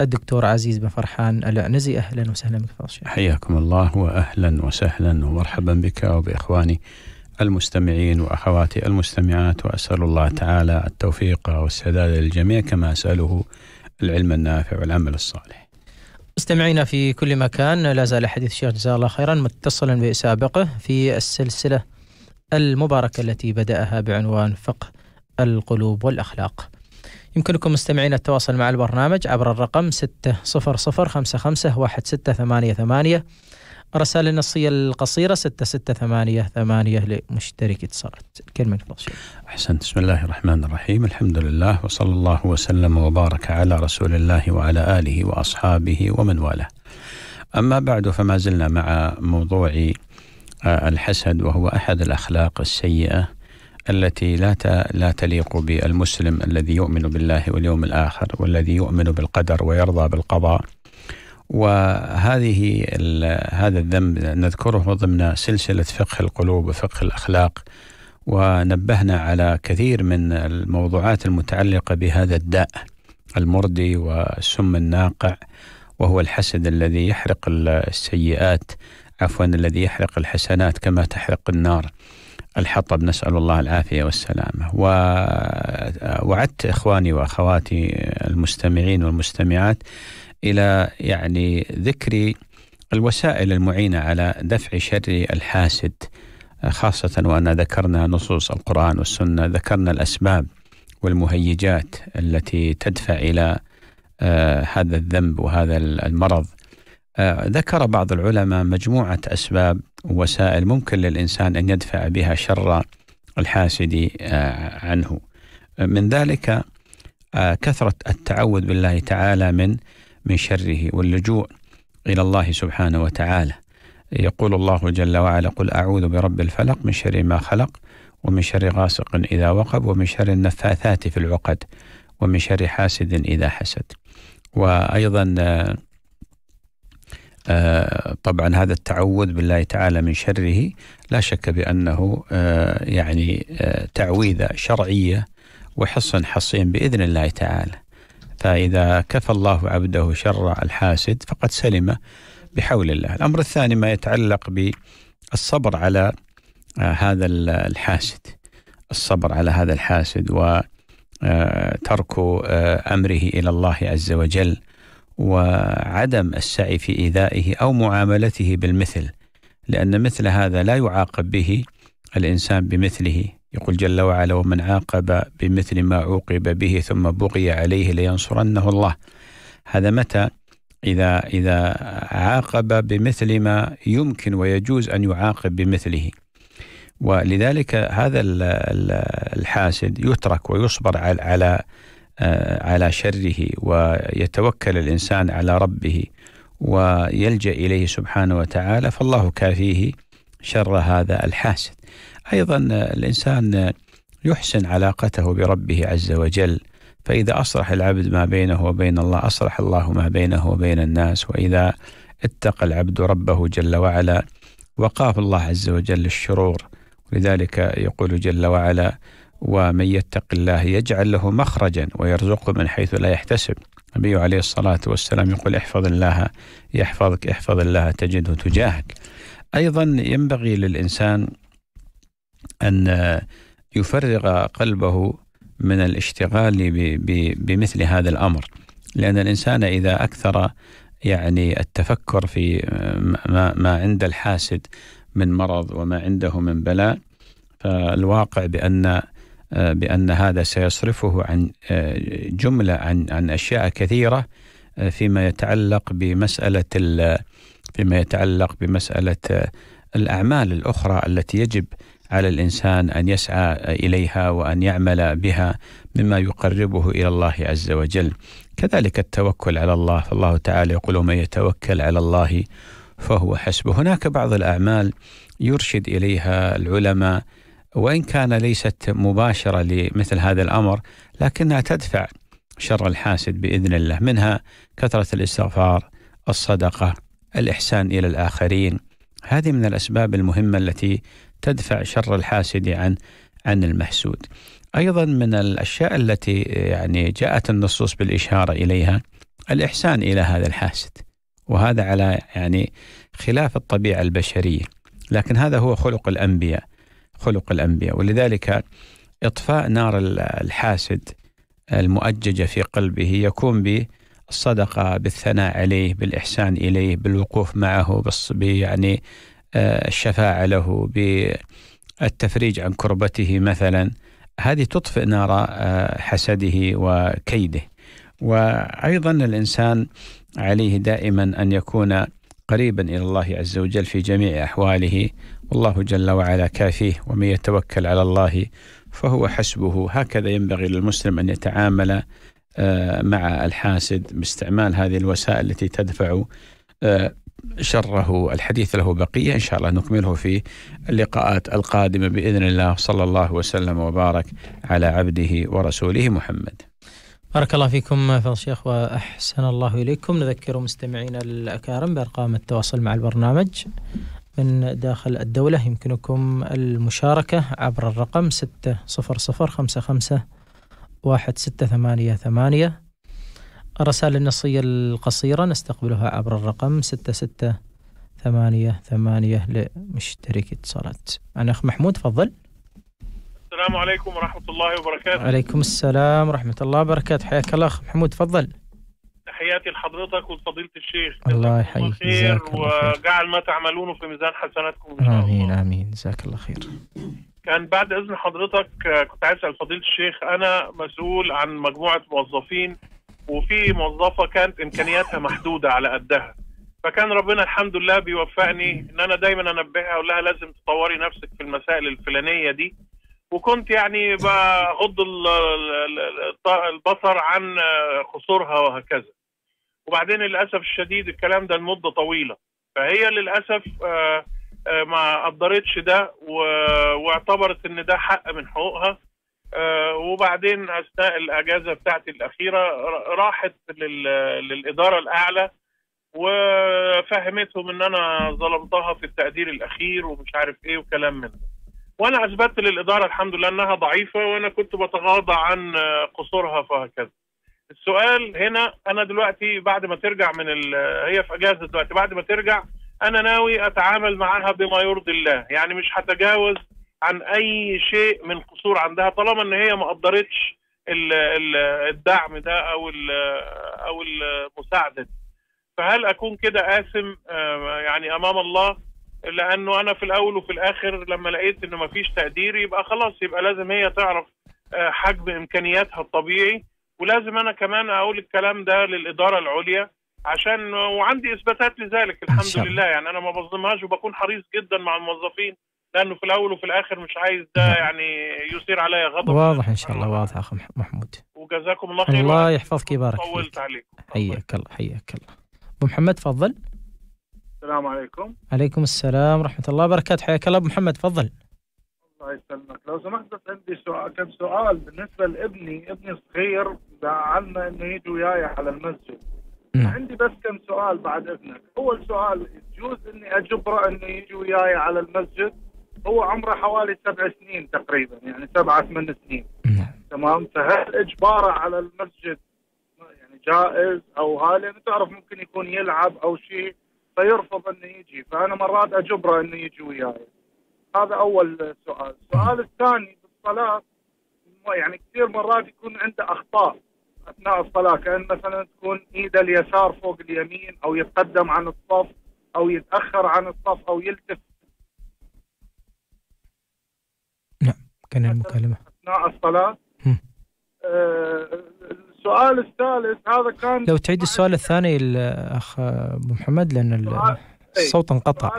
الدكتور عزيز بن فرحان العنزي أهلا وسهلا بك حياكم الله وأهلا وسهلا ومرحبا بك وبإخواني المستمعين وأخواتي المستمعات وأسأل الله تعالى التوفيق والسداد للجميع كما أسأله العلم النافع والعمل الصالح مستمعينا في كل مكان لا زال حديث الشيخ جزاه الله خيرا متصلا بسابقه في السلسلة المباركة التي بدأها بعنوان فقه القلوب والأخلاق يمكنكم مستمعين التواصل مع البرنامج عبر الرقم 600551688 الرسالة النصية القصيرة 6688 لمشترك اتصالات كلمة الفاصلة أحسنت بسم الله الرحمن الرحيم الحمد لله وصلى الله وسلم وبارك على رسول الله وعلى آله وأصحابه ومن والاه أما بعد فما زلنا مع موضوع آه، الحسد وهو أحد الأخلاق السيئة التي لا لا تليق بالمسلم الذي يؤمن بالله واليوم الاخر والذي يؤمن بالقدر ويرضى بالقضاء وهذه هذا الذنب نذكره ضمن سلسله فقه القلوب وفقه الاخلاق ونبهنا على كثير من الموضوعات المتعلقه بهذا الداء المردي والسم الناقع وهو الحسد الذي يحرق السيئات عفوا الذي يحرق الحسنات كما تحرق النار الحطب نسأل الله العافية والسلامة ووعدت إخواني وأخواتي المستمعين والمستمعات إلى يعني ذكر الوسائل المعينة على دفع شر الحاسد خاصة وأن ذكرنا نصوص القرآن والسنة ذكرنا الأسباب والمهيجات التي تدفع إلى آه، هذا الذنب وهذا المرض آه، ذكر بعض العلماء مجموعة أسباب ووسائل ممكن للإنسان أن يدفع بها شر الحاسد آه، عنه من ذلك آه، كثرة التعوذ بالله تعالى من من شره واللجوء إلى الله سبحانه وتعالى يقول الله جل وعلا قل أعوذ برب الفلق من شر ما خلق ومن شر غاسق إذا وقب ومن شر النفاثات في العقد ومن شر حاسد إذا حسد وأيضا آه، طبعا هذا التعوذ بالله تعالى من شره لا شك بأنه آه، يعني آه، تعويذة شرعية وحصن حصين بإذن الله تعالى فإذا كفى الله عبده شر الحاسد فقد سلم بحول الله الأمر الثاني ما يتعلق بالصبر على هذا الحاسد الصبر على هذا الحاسد وترك أمره إلى الله عز وجل وعدم السعي في إيذائه أو معاملته بالمثل لأن مثل هذا لا يعاقب به الإنسان بمثله يقول جل وعلا ومن عاقب بمثل ما عوقب به ثم بغي عليه لينصرنه الله هذا متى إذا إذا عاقب بمثل ما يمكن ويجوز أن يعاقب بمثله ولذلك هذا الحاسد يترك ويصبر على آه، على شره ويتوكل الانسان على ربه ويلجا اليه سبحانه وتعالى فالله كافيه شر هذا الحاسد. ايضا الانسان يحسن علاقته بربه عز وجل فاذا اصلح العبد ما بينه وبين الله اصلح الله ما بينه وبين الناس واذا اتقى العبد ربه جل وعلا وقاه الله عز وجل الشرور ولذلك يقول جل وعلا ومن يتق الله يجعل له مخرجا ويرزقه من حيث لا يحتسب النبي عليه الصلاة والسلام يقول احفظ الله يحفظك احفظ الله تجده تجاهك أيضا ينبغي للإنسان أن يفرغ قلبه من الاشتغال بمثل هذا الأمر لأن الإنسان إذا أكثر يعني التفكر في ما, عند الحاسد من مرض وما عنده من بلاء فالواقع بأن آه، بأن هذا سيصرفه عن آه، جملة عن عن أشياء كثيرة آه، فيما يتعلق بمسألة فيما يتعلق بمسألة الأعمال الأخرى التي يجب على الإنسان أن يسعى إليها وأن يعمل بها مما يقربه إلى الله عز وجل كذلك التوكل على الله فالله تعالى يقول ومن يتوكل على الله فهو حسبه هناك بعض الأعمال يرشد إليها العلماء وإن كان ليست مباشرة لمثل هذا الأمر لكنها تدفع شر الحاسد بإذن الله منها كثرة الاستغفار الصدقة الإحسان إلى الآخرين هذه من الأسباب المهمة التي تدفع شر الحاسد عن عن المحسود أيضا من الأشياء التي يعني جاءت النصوص بالإشارة إليها الإحسان إلى هذا الحاسد وهذا على يعني خلاف الطبيعة البشرية لكن هذا هو خلق الأنبياء خلق الأنبياء ولذلك إطفاء نار الحاسد المؤججة في قلبه يكون بالصدقة بالثناء عليه بالإحسان إليه بالوقوف معه بس يعني آه، الشفاعة له بالتفريج عن كربته مثلا هذه تطفئ نار آه، حسده وكيده وأيضا الإنسان عليه دائما أن يكون قريبا إلى الله عز وجل في جميع أحواله والله جل وعلا كافيه ومن يتوكل على الله فهو حسبه هكذا ينبغي للمسلم أن يتعامل آه، مع الحاسد باستعمال هذه الوسائل التي تدفع آه، شره الحديث له بقية إن شاء الله نكمله في اللقاءات القادمة بإذن الله صلى الله وسلم وبارك على عبده ورسوله محمد بارك الله فيكم فضل الشيخ وأحسن الله إليكم نذكر مستمعينا الأكارم بأرقام التواصل مع البرنامج من داخل الدولة يمكنكم المشاركة عبر الرقم ستة صفر صفر خمسة خمسة واحد ستة ثمانية ثمانية الرسائل النصية القصيرة نستقبلها عبر الرقم ستة ستة ثمانية ثمانية لمشترك اتصالات أنا أخ محمود تفضل السلام عليكم ورحمة الله وبركاته وعليكم السلام ورحمة الله وبركاته حياك الله أخ محمود تفضل تحياتي لحضرتك ولفضيله الشيخ الله يحييك خير وجعل ما تعملونه في ميزان حسناتكم امين امين جزاك الله خير كان بعد اذن حضرتك آه، كنت عايز اسال فضيله الشيخ انا مسؤول عن مجموعه موظفين وفي موظفه كانت امكانياتها محدوده على قدها فكان ربنا الحمد لله بيوفقني ان انا دايما انبهها اقول لها لازم تطوري نفسك في المسائل الفلانيه دي وكنت يعني بغض البصر عن قصورها آه، وهكذا وبعدين للاسف الشديد الكلام ده لمده طويله فهي للاسف آه، آه، ما قدرتش ده واعتبرت ان ده حق من حقوقها آه، وبعدين اثناء الاجازه بتاعتي الاخيره راحت للاداره الاعلى وفهمتهم ان انا ظلمتها في التقدير الاخير ومش عارف ايه وكلام من ده وانا اثبتت للاداره الحمد لله انها ضعيفه وانا كنت بتغاضى عن قصورها فهكذا السؤال هنا انا دلوقتي بعد ما ترجع من هي في اجازه دلوقتي بعد ما ترجع انا ناوي اتعامل معاها بما يرضي الله يعني مش هتجاوز عن اي شيء من قصور عندها طالما ان هي ما قدرتش الدعم ده او او المساعده دي فهل اكون كده قاسم آه، يعني امام الله لانه انا في الاول وفي الاخر لما لقيت انه ما فيش تقدير يبقى خلاص يبقى لازم هي تعرف آه، حجم امكانياتها الطبيعي ولازم انا كمان اقول الكلام ده للاداره العليا عشان وعندي اثباتات لذلك الحمد لله يعني انا ما بظلمهاش وبكون حريص جدا مع الموظفين لانه في الاول وفي الاخر مش عايز ده نعم. يعني يثير عليا غضب واضح ان شاء الله واضح اخ محمود وجزاكم الله خير الله يحفظك يبارك طولت عليكم حياك الله حياك الله ابو محمد تفضل السلام عليكم عليكم السلام ورحمه الله وبركاته حياك الله ابو محمد تفضل الله يسلمك لو سمحت بس عندي سؤال كم سؤال بالنسبه لابني ابني الصغير زعلنا انه يجوا وياي على المسجد عندي بس كم سؤال بعد اذنك اول سؤال يجوز اني اجبره انه يجي وياي على المسجد هو عمره حوالي سبع سنين تقريبا يعني سبعة ثمان سنين نعم. تمام فهل اجباره على المسجد يعني جائز او هاي يعني تعرف ممكن يكون يلعب او شيء فيرفض انه يجي فانا مرات اجبره انه يجي وياي هذا اول سؤال السؤال الثاني بالصلاه يعني كثير مرات يكون عنده اخطاء اثناء الصلاه كان مثلا تكون ايده اليسار فوق اليمين او يتقدم عن الصف او يتاخر عن الصف او يلتف نعم كان المكالمه اثناء الصلاه السؤال الثالث هذا كان لو تعيد السؤال الثاني الاخ ابو محمد لان الصوت إيه، انقطع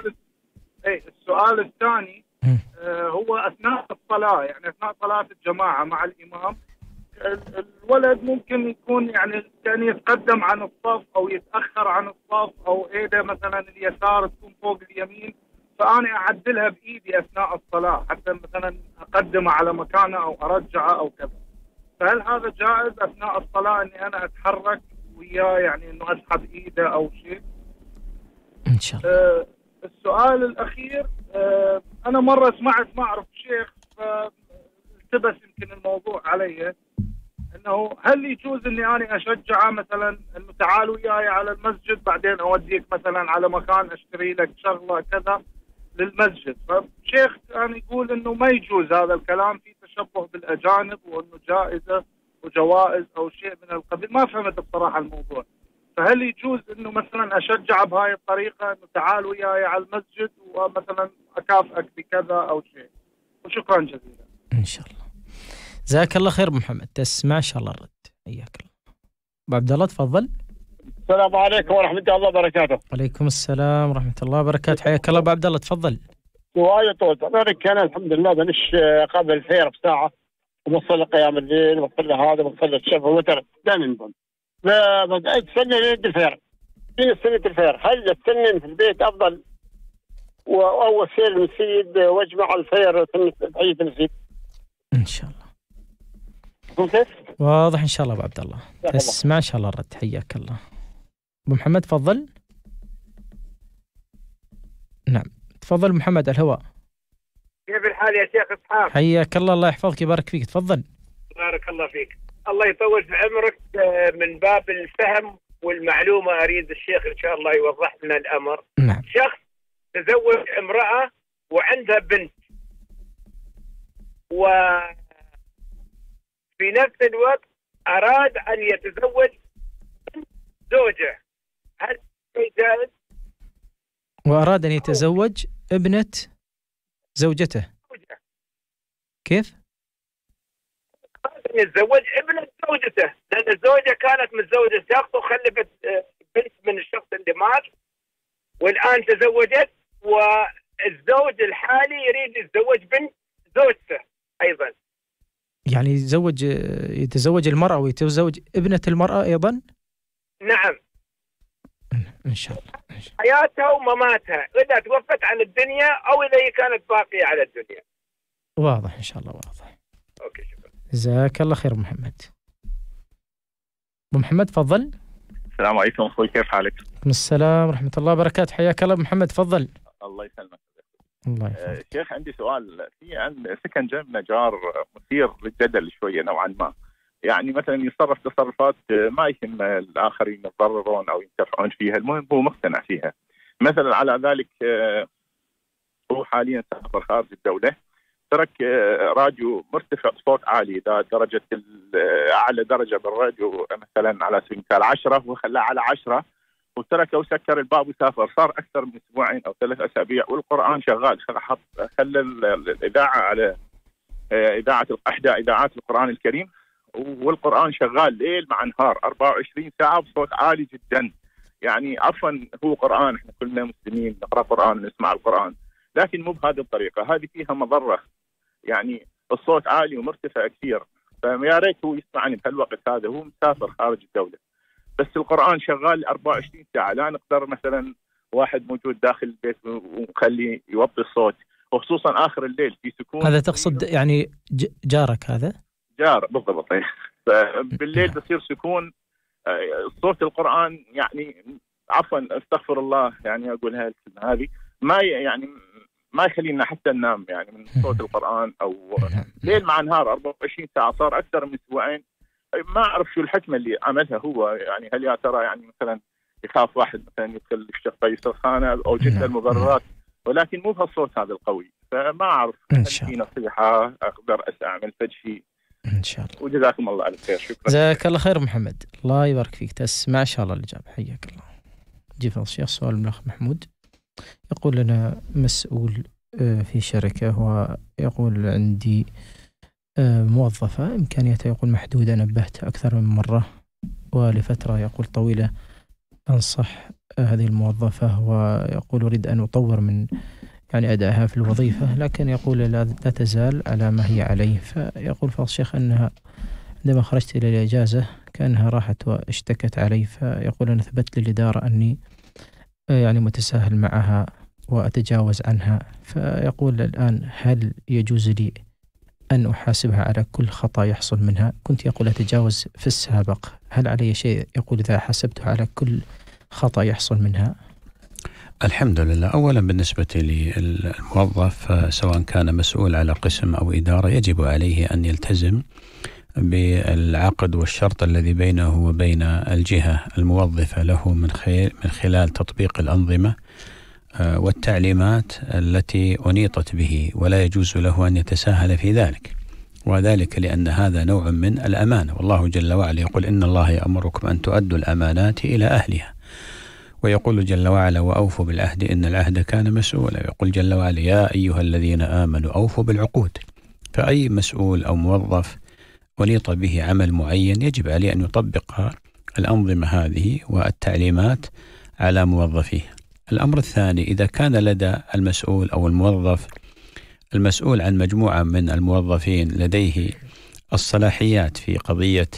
اي السؤال الثاني آه، هو اثناء الصلاه يعني اثناء صلاه الجماعه مع الامام الولد ممكن يكون يعني كان يتقدم عن الصف او يتاخر عن الصف او ايده مثلا اليسار تكون فوق اليمين فانا اعدلها بايدي اثناء الصلاه حتى مثلا اقدمه على مكانه او ارجعه او كذا. فهل هذا جائز اثناء الصلاه اني انا اتحرك وياه يعني انه اسحب ايده او شيء؟ ان شاء الله. آه السؤال الاخير آه انا مره سمعت ما اعرف شيخ التبس يمكن الموضوع علي انه هل يجوز اني انا اشجعه مثلا انه تعال وياي على المسجد بعدين اوديك مثلا على مكان اشتري لك شغله كذا للمسجد فالشيخ طيب، كان يعني يقول انه ما يجوز هذا الكلام في تشبه بالاجانب وانه جائزه وجوائز او شيء من القبيل ما فهمت بصراحه الموضوع فهل يجوز انه مثلا اشجعه بهاي الطريقه انه تعال وياي على المسجد ومثلا اكافئك بكذا او شيء وشكرا جزيلا ان شاء الله جزاك الله خير محمد تسمع شاء الله الرد حياك الله ابو عبد الله تفضل السلام عليكم ورحمه الله وبركاته وعليكم السلام ورحمه الله وبركاته حياك الله ابو عبد الله تفضل سؤالي طول عمرك انا الحمد لله بنش قبل الفير بساعه وصل قيام الليل وصل هذا وصل الشفع وتر دائما نظن فبدات سنه الفير في سنه الفير هل السنن في البيت افضل واول شيء المسيد واجمع الفير عيد المسيد ان شاء الله واضح ان شاء الله ابو عبد الله بس ان شاء الله الرد حياك الله ابو محمد تفضل نعم تفضل محمد على الهواء كيف الحال يا شيخ اصحاب حياك الله الله يحفظك يبارك فيك تفضل بارك الله فيك الله يطول في عمرك آه، من باب الفهم والمعلومه اريد الشيخ ان شاء الله يوضح لنا الامر نعم. شخص تزوج امراه وعندها بنت و في نفس الوقت أراد أن يتزوج زوجه هل جائز؟ وأراد أن يتزوج ابنة زوجته كيف؟ أراد أن يتزوج ابنة زوجته لأن الزوجة كانت متزوجة شخص وخلفت آه، بنت من الشخص اللي مات والآن تزوجت والزوج الحالي يريد يتزوج بنت زوجته أيضا يعني يتزوج يتزوج المرأة ويتزوج ابنة المرأة أيضا؟ نعم إن شاء الله إن شاء. حياتها ومماتها إذا توفت عن الدنيا أو إذا هي كانت باقية على الدنيا واضح إن شاء الله واضح أوكي شكرا جزاك الله خير محمد أبو محمد تفضل السلام عليكم أخوي كيف حالك؟ السلام ورحمة الله وبركاته حياك الله محمد تفضل الله يسلمك الله آه، شيخ عندي سؤال في عن سكن جنبنا جار مثير للجدل شويه نوعا ما يعني مثلا يتصرف تصرفات ما يهم الاخرين يتضررون او ينتفعون فيها المهم هو مقتنع فيها مثلا على ذلك آه، هو حاليا سافر خارج الدوله ترك آه، راديو مرتفع صوت عالي اذا درجه اعلى درجه بالراديو مثلا على سبيل المثال 10 وخلاه على 10 وترك وسكر الباب وسافر صار اكثر من اسبوعين او ثلاث اسابيع والقران شغال حط خلى الاذاعه على آه، اذاعه احدى اذاعات القران الكريم والقران شغال ليل مع نهار 24 ساعه بصوت عالي جدا يعني عفوا هو قران احنا كلنا مسلمين نقرا قران نسمع القران لكن مو بهذه الطريقه هذه فيها مضره يعني الصوت عالي ومرتفع كثير فيا ريت هو يسمعني بهالوقت هذا هو مسافر خارج الدوله بس القران شغال 24 ساعه لا نقدر مثلا واحد موجود داخل البيت ونخليه يوطي الصوت وخصوصا اخر الليل في سكون هذا تقصد يعني جارك هذا؟ جار بالضبط بالليل تصير سكون صوت القران يعني عفوا استغفر الله يعني اقول هالكلمه هذه ما يعني ما يخلينا حتى ننام يعني من صوت القران او نعم، نعم. ليل مع نهار 24 ساعه صار اكثر من اسبوعين ما اعرف شو الحكمه اللي عملها هو يعني هل يا ترى يعني مثلا يخاف واحد مثلا يدخل يشتغل فيصل خانه او جدا المبررات نعم، نعم. ولكن مو بهالصوت هذا القوي فما اعرف ان شاء الله في نصيحه اقدر استعمل فد شيء ان شاء الله وجزاكم الله على خير شكرا جزاك الله خير محمد الله يبارك فيك تسمع ان شاء الله الاجابه حياك الله جيف الشيخ سؤال من الاخ محمود يقول لنا مسؤول آه، في شركه ويقول عندي آه، موظفة إمكانياتها يقول محدودة نبهت أكثر من مرة ولفترة يقول طويلة أنصح آه، هذه الموظفة ويقول أريد أن أطور من يعني أدائها في الوظيفة لكن يقول لا تزال على ما هي عليه فيقول فضل الشيخ أنها عندما خرجت إلى الإجازة كأنها راحت واشتكت علي فيقول أنا ثبت للإدارة أني آه، يعني متساهل معها وأتجاوز عنها فيقول الآن هل يجوز لي أن أحاسبها على كل خطأ يحصل منها كنت يقول أتجاوز في السابق هل علي شيء يقول إذا حاسبته على كل خطأ يحصل منها الحمد لله أولا بالنسبة للموظف سواء كان مسؤول على قسم أو إدارة يجب عليه أن يلتزم بالعقد والشرط الذي بينه وبين الجهة الموظفة له من خلال تطبيق الأنظمة آه، والتعليمات التي أنيطت به ولا يجوز له أن يتساهل في ذلك وذلك لأن هذا نوع من الأمانة والله جل وعلا يقول إن الله يأمركم أن تؤدوا الأمانات إلى أهلها ويقول جل وعلا وأوفوا بالعهد إن العهد كان مسؤولا يقول جل وعلا يا أيها الذين آمنوا أوفوا بالعقود فأي مسؤول أو موظف أنيط به عمل معين يجب عليه أن يطبق الأنظمة هذه والتعليمات على موظفيه الأمر الثاني إذا كان لدى المسؤول أو الموظف المسؤول عن مجموعة من الموظفين لديه الصلاحيات في قضية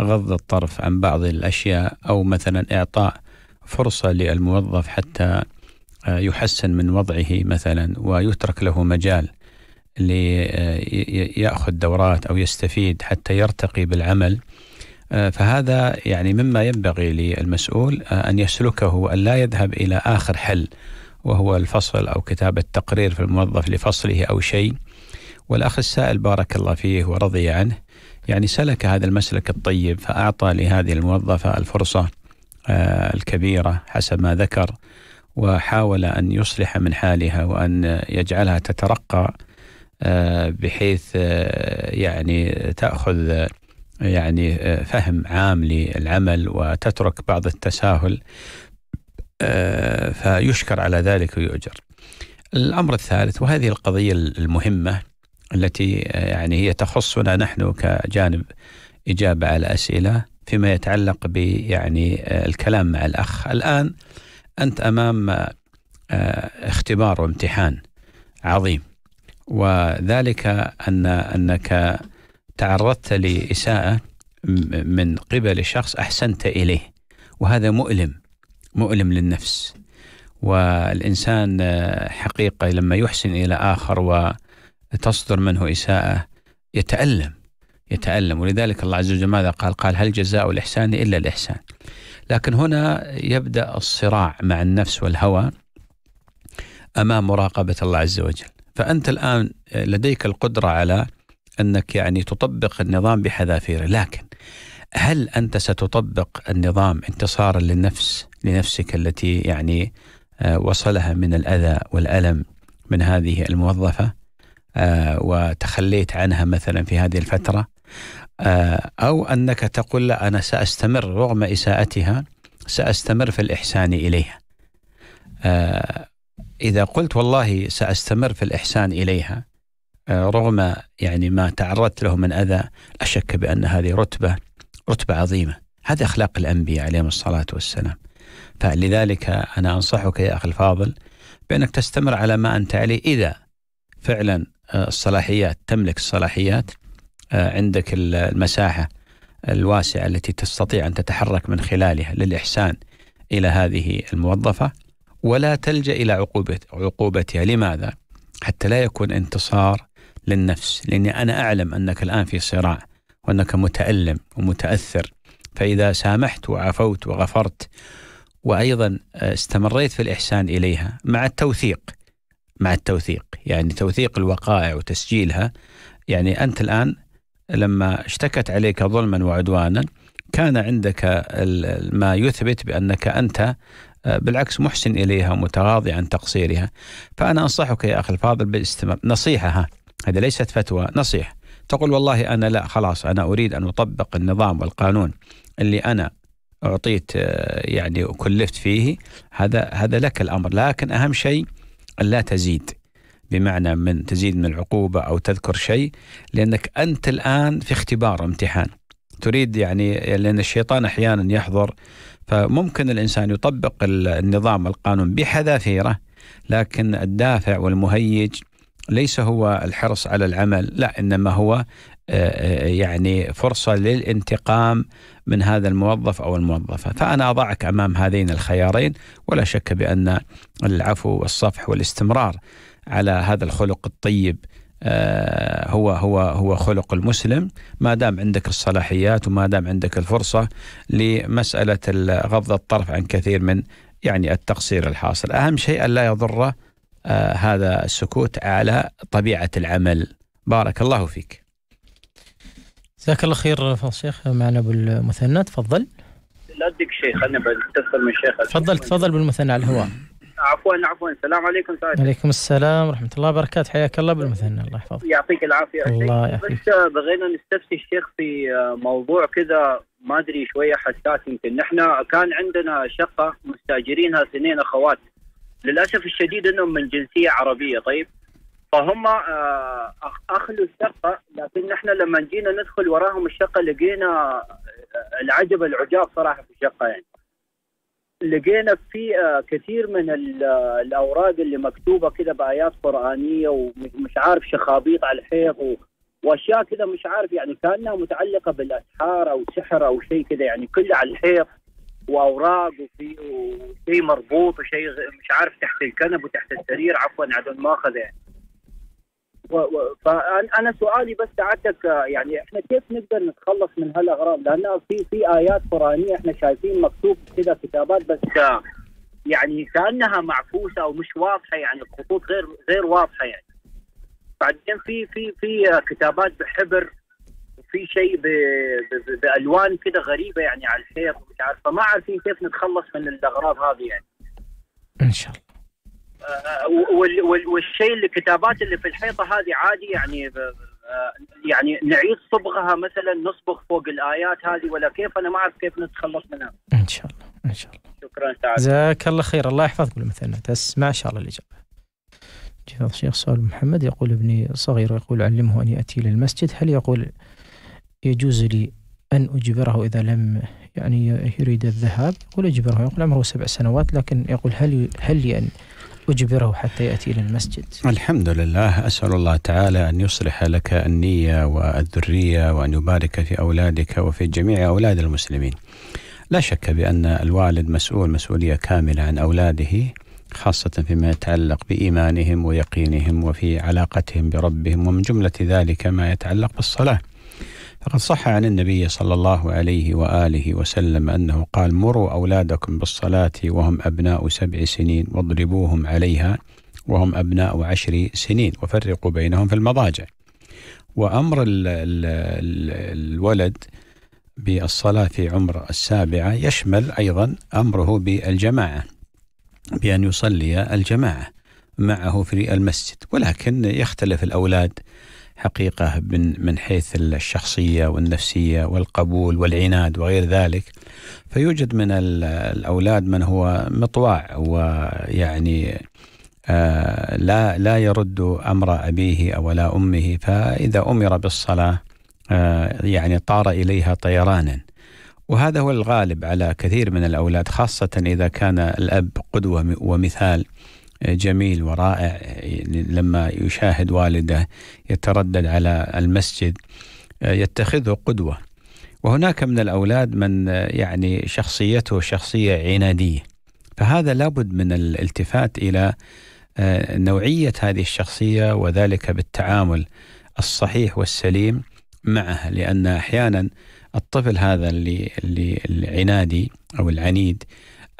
غض الطرف عن بعض الأشياء أو مثلا إعطاء فرصة للموظف حتى آه، يحسن من وضعه مثلا ويترك له مجال ليأخذ آه، دورات أو يستفيد حتى يرتقي بالعمل آه، فهذا يعني مما ينبغي للمسؤول آه، أن يسلكه أن لا يذهب إلى آخر حل وهو الفصل أو كتابة تقرير في الموظف لفصله أو شيء والأخ السائل بارك الله فيه ورضي عنه يعني سلك هذا المسلك الطيب فأعطى لهذه الموظفة الفرصة آه، الكبيرة حسب ما ذكر وحاول أن يصلح من حالها وأن يجعلها تترقى بحيث يعني تأخذ يعني آه، فهم عام للعمل وتترك بعض التساهل آه، فيشكر على ذلك ويؤجر. الامر الثالث وهذه القضيه المهمه التي آه، يعني هي تخصنا نحن كجانب اجابه على اسئله فيما يتعلق بيعني الكلام مع الاخ، الان انت امام اختبار وامتحان عظيم وذلك ان انك تعرضت لإساءة من قبل شخص أحسنت إليه وهذا مؤلم مؤلم للنفس والإنسان آه، حقيقة لما يحسن إلى آخر وتصدر منه إساءة يتألم يتألم ولذلك الله عز وجل ماذا قال قال هل جزاء الإحسان إلا الإحسان لكن هنا يبدأ الصراع مع النفس والهوى أمام مراقبة الله عز وجل فأنت الآن آه، لديك القدرة على انك يعني تطبق النظام بحذافيره لكن هل انت ستطبق النظام انتصارا للنفس لنفسك التي يعني آه، وصلها من الاذى والالم من هذه الموظفه آه، وتخليت عنها مثلا في هذه الفتره آه، او انك تقول لا انا ساستمر رغم اساءتها ساستمر في الاحسان اليها إذا قلت والله سأستمر في الإحسان إليها آه، رغم يعني ما تعرضت له من أذى لا شك بأن هذه رتبة رتبة عظيمة هذا أخلاق الأنبياء عليهم الصلاة والسلام فلذلك أنا أنصحك يا أخي الفاضل بأنك تستمر على ما أنت عليه إذا فعلا آه، الصلاحيات تملك الصلاحيات آه، عندك المساحة الواسعة التي تستطيع أن تتحرك من خلالها للإحسان إلى هذه الموظفة ولا تلجأ إلى عقوبتها لماذا؟ حتى لا يكون انتصار للنفس لأني أنا أعلم أنك الآن في صراع وأنك متألم ومتأثر فإذا سامحت وعفوت وغفرت وأيضا آه، استمريت في الإحسان إليها مع التوثيق مع التوثيق يعني توثيق الوقائع وتسجيلها يعني أنت الآن لما اشتكت عليك ظلما وعدوانا كان عندك ما يثبت بأنك أنت آه، بالعكس محسن إليها ومتغاضي عن تقصيرها فأنا أنصحك يا أخي الفاضل بالاستمرار نصيحة ها هذه ليست فتوى نصيحة تقول والله أنا لا خلاص أنا أريد أن أطبق النظام والقانون اللي أنا أعطيت آه، يعني وكلفت فيه هذا هذا لك الأمر لكن أهم شيء ألا تزيد بمعنى من تزيد من العقوبة أو تذكر شيء لأنك أنت الآن في اختبار امتحان تريد يعني لأن الشيطان أحيانا يحضر فممكن الإنسان يطبق النظام والقانون بحذافيره لكن الدافع والمهيج ليس هو الحرص على العمل لا انما هو آه، آه، يعني فرصه للانتقام من هذا الموظف او الموظفه، فانا اضعك امام هذين الخيارين ولا شك بان العفو والصفح والاستمرار على هذا الخلق الطيب آه، هو هو هو خلق المسلم ما دام عندك الصلاحيات وما دام عندك الفرصه لمساله غض الطرف عن كثير من يعني التقصير الحاصل، اهم شيء ان لا يضر آه، هذا السكوت على طبيعة العمل بارك الله فيك جزاك الله خير فضل الشيخ معنا ابو المثنى تفضل لا اديك شيء خلينا استفسر من الشيخ تفضل تفضل بالمثنى على الهواء عفوا عفوا السلام عليكم سعيد وعليكم السلام ورحمة الله وبركاته حياك الله بالمثنى الله يحفظك يعطيك العافية الله يعافيك بس آه، بغينا نستفتي الشيخ في آه، موضوع كذا ما ادري شوية حساس يمكن نحن كان عندنا شقة مستاجرينها اثنين اخوات للاسف الشديد انهم من جنسيه عربيه طيب فهم آه، اخلوا الشقه لكن نحن لما جينا ندخل وراهم الشقه لقينا آه، العجب العجاب صراحه في الشقه يعني لقينا في آه، كثير من الاوراق اللي مكتوبه كذا بايات قرانيه ومش عارف شخابيط على الحيط واشياء كذا مش عارف يعني كانها متعلقه بالاسحار او سحر او شيء كذا يعني كله على الحيط واوراق وفي وشيء مربوط وشيء مش عارف تحت الكنب وتحت السرير عفوا عدم مؤاخذه فانا سؤالي بس سعادتك يعني احنا كيف نقدر نتخلص من هالاغراض؟ لان في في ايات قرانيه احنا شايفين مكتوب كذا كتابات بس يعني كانها معكوسه او مش واضحه يعني الخطوط غير غير واضحه يعني. بعدين في في في كتابات بحبر في شيء بالوان كده غريبه يعني على الحيط مش عارف فما عارفين كيف نتخلص من الاغراض هذه يعني ان شاء الله آه، والشيء اللي الكتابات اللي في الحيطه هذه عادي يعني آه، يعني نعيد صبغها مثلا نصبغ فوق الايات هذه ولا كيف انا ما اعرف كيف نتخلص منها ان شاء الله ان شاء الله شكرا تعالى جزاك الله خير الله يحفظك بالمثنى تسمع ان شاء الله الاجابه جهاز الشيخ سؤال محمد يقول ابني صغير يقول علمه أن يأتي للمسجد هل يقول يجوز لي أن أجبره إذا لم يعني يريد الذهاب يقول أجبره يقول عمره سبع سنوات لكن يقول هل هل لي أن أجبره حتى يأتي إلى المسجد الحمد لله أسأل الله تعالى أن يصلح لك النية والذرية وأن يبارك في أولادك وفي جميع أولاد المسلمين لا شك بأن الوالد مسؤول مسؤولية كاملة عن أولاده خاصة فيما يتعلق بإيمانهم ويقينهم وفي علاقتهم بربهم ومن جملة ذلك ما يتعلق بالصلاة فقد صح عن النبي صلى الله عليه وآله وسلم أنه قال مروا أولادكم بالصلاة وهم أبناء سبع سنين واضربوهم عليها وهم أبناء عشر سنين وفرقوا بينهم في المضاجع وأمر الـ الـ الـ الولد بالصلاة في عمر السابعة يشمل أيضا أمره بالجماعة بأن يصلي الجماعة معه في المسجد ولكن يختلف الأولاد حقيقة من, من حيث الشخصية والنفسية والقبول والعناد وغير ذلك فيوجد من الأولاد من هو مطواع ويعني آه، لا لا يرد امر ابيه او لا امه فاذا امر بالصلاه آه، يعني طار اليها طيرانا وهذا هو الغالب على كثير من الاولاد خاصه اذا كان الاب قدوه ومثال جميل ورائع لما يشاهد والده يتردد على المسجد يتخذه قدوه وهناك من الاولاد من يعني شخصيته شخصيه عناديه فهذا لابد من الالتفات الى آه، نوعيه هذه الشخصيه وذلك بالتعامل الصحيح والسليم معها لان احيانا الطفل هذا اللي اللي العنادي او العنيد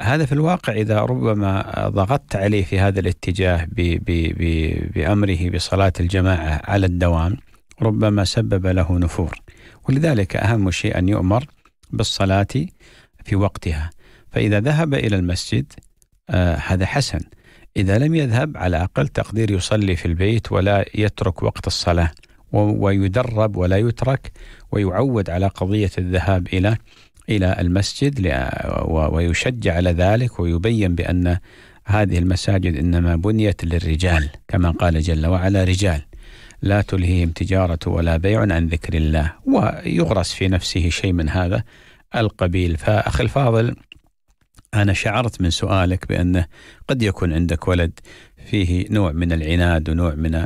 هذا في الواقع إذا ربما ضغطت عليه في هذا الاتجاه ب ب بـ بأمره بصلاة الجماعة على الدوام ربما سبب له نفور ولذلك أهم شيء أن يؤمر بالصلاة في وقتها فإذا ذهب إلى المسجد آه هذا حسن إذا لم يذهب على أقل تقدير يصلي في البيت ولا يترك وقت الصلاة ويدرب ولا يترك ويعود على قضية الذهاب إلى الى المسجد ويشجع على ذلك ويبين بان هذه المساجد انما بنيت للرجال كما قال جل وعلا رجال لا تلهيهم تجاره ولا بيع عن ذكر الله ويغرس في نفسه شيء من هذا القبيل فاخي الفاضل انا شعرت من سؤالك بانه قد يكون عندك ولد فيه نوع من العناد ونوع من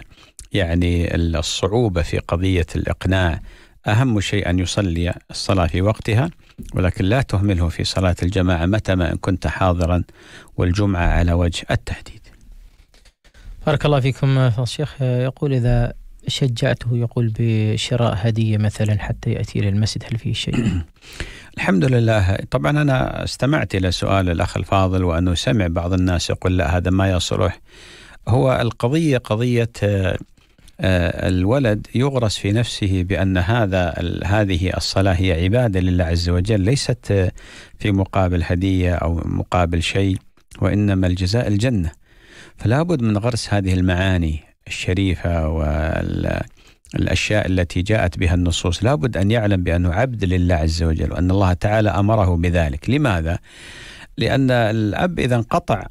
يعني الصعوبه في قضيه الاقناع اهم شيء ان يصلي الصلاه في وقتها ولكن لا تهمله في صلاة الجماعة متى ما إن كنت حاضرا والجمعة على وجه التحديد بارك الله فيكم الشيخ يقول إذا شجعته يقول بشراء هدية مثلا حتى يأتي إلى المسجد هل فيه شيء؟ الحمد لله طبعا أنا استمعت إلى سؤال الأخ الفاضل وأنه سمع بعض الناس يقول لا هذا ما يصلح هو القضية قضية آه، الولد يغرس في نفسه بأن هذا هذه الصلاة هي عبادة لله عز وجل ليست آه، في مقابل هدية أو مقابل شيء وإنما الجزاء الجنة فلا بد من غرس هذه المعاني الشريفة والأشياء التي جاءت بها النصوص لا بد أن يعلم بأنه عبد لله عز وجل وأن الله تعالى أمره بذلك لماذا؟ لأن الأب إذا انقطع